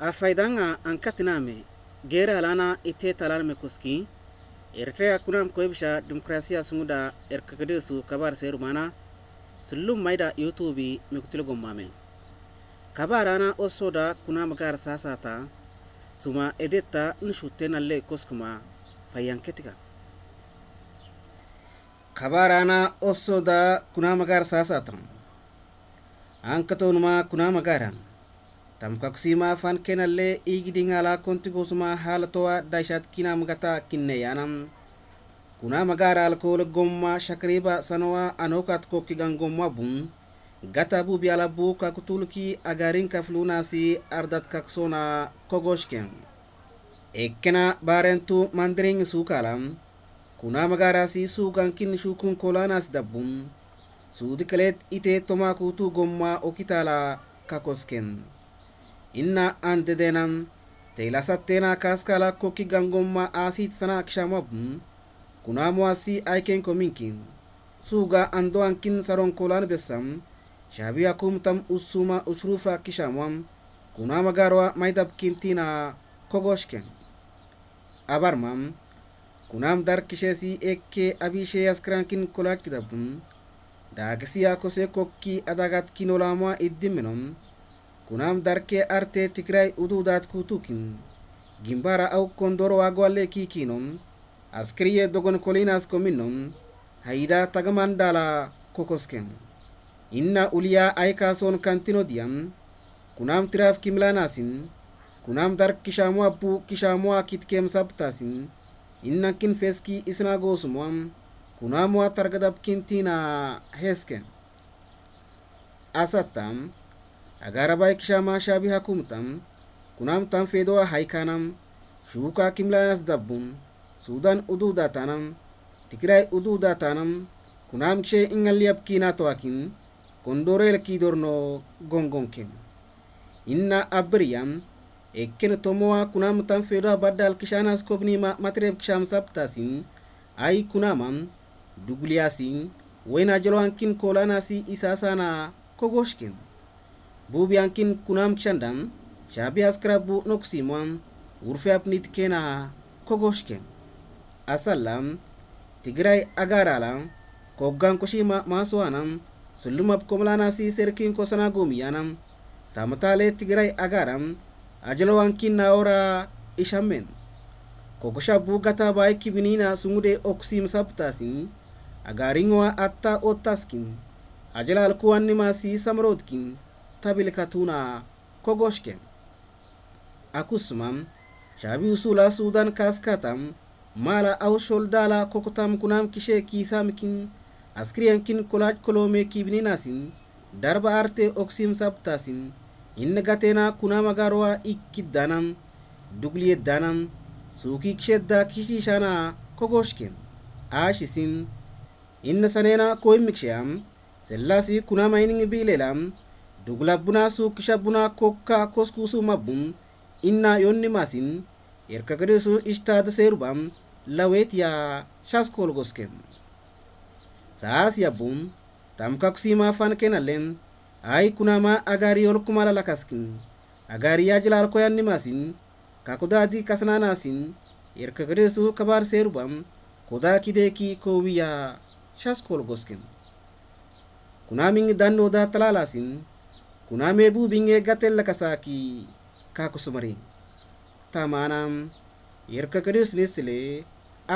afaidanga ankatiname gere alana ite talanme kuski eritrea kunam koebisha demokrasia sunguda erkakedesu kabar serumana sullum maida youtube mikutilgommame kabarana osoda kunam gar sasata suma edetta nshutenalle koskuma fayanketika kabarana osoda kunam gar sasata ankatonuma kunam garana tamkaksimah afaan keenallee igidingaalaa konti gosumaa haala to'aa daashaat kinaa magataa kinneeyaanam kunaa magaara alkoole gommaa shakriiba sanoa anokaat kokkigan gommaa buun gataa bubi alabu kakutulki agarinkaf lunaasi ardat kaksona kogoshken ekkena baarentu mandiring suukalam kunaa magaaraasi suugankin shukun kolaanaas dabbun suudikaleet ittee tomaa kuutuu gommaa okitaala kakosken inna ante denan andedenan teilasattena kaskala koki gangoma asit sana kishamabun kunamo asi aiken kominkin suga ando ankin saron kolan besam shabi akum tam usuma usrufa kishamwam kunama garwa maidabkin kintina kogoshken abarmam kunam dar kishesi ekke abishe abisheyas krankin kolakidabun daagisiya kose kokki adagat kinolama iddimenon kunaam darkee artee tigraay uduudhaat kuutuukin gimbara au kondoro waagwalee kiikiinon askiriyee dogonkoliinaas kominnon hayidaa tagaman daalaa kokosken inna uliyaa ayikaasoon kantino diyan kunaam tiraaf kimlaanaasin kunaam dar kishaamu abbuu kishaamuwaa kitkeem sabtaasin innankin feskii isnaa goosumoam kunaamuwaa targadabkin tiinaa hesken asattam agaraba ikishama shabiha kumtam kunamtam fedoa haikanam shubuka kimlanas dabbum sudan ududatanam tikray ududatanam kunam kishe ingalyab kinatoakin kondorel kidorno gongonken inna abriyam ekkene tomowa kunam tan fedoa baddal kishanas kobnima matreb kisham sabtasin ay kunaman dugliyasin wena joloankin kolanasi isasana kogoshken bubi yankin kunam chandam shabi askara bu noksi mwam urfe apnit kena kogoshken asalam tigray agaralam kobgan koshi maswanam sullumap komlana si serkin kosana gomiyanam tamatale tigray agaram ajalowankin naora ishamen kokosha bu gata bai kibinina sungude oksim sabtasin agaringwa atta otaskin ajalal kuwannima si samrodkin tabil tabilkatuna kogoshke akkasumaan shaabii usulaa suudaan kaaskatam maala awshol daala kokotam kunaam kishee kiisaamkin askiriyankin kolaaj koloomee kiibninaasin darba artee oksiim sabtaasin inni gateenaa kunaama garwaa ikkiddaanam dugliyeddaanam suukii kisheeddaa kishiishaanaa kogoshke aashisin inna saneenaa koymiksheam sellaasii kunaama iningi biileelaam dugula bunaa suuqisha bunaa kookkaa koskuusuu mabbum innaa yoonni maasin erka gadesuu ishtaada seerubam laweet yaa shaskolgoskem saas yabbum tamkakusiimaa fan leen ay kunamaa agarii yolkuma lalakaskin agarii yaajilal koyannimasin kakudaadi kasnaanasin erka gadesuu kabaar seerubam kodaa kideekii koowiyaa shaskolgoskem kunaamin dannoodaa talaalaasin kunaamee buubiin eeggatee lakasaakii kaakusumarii tamaanaam yerka kaduusneesilee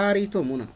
aarii tomuna.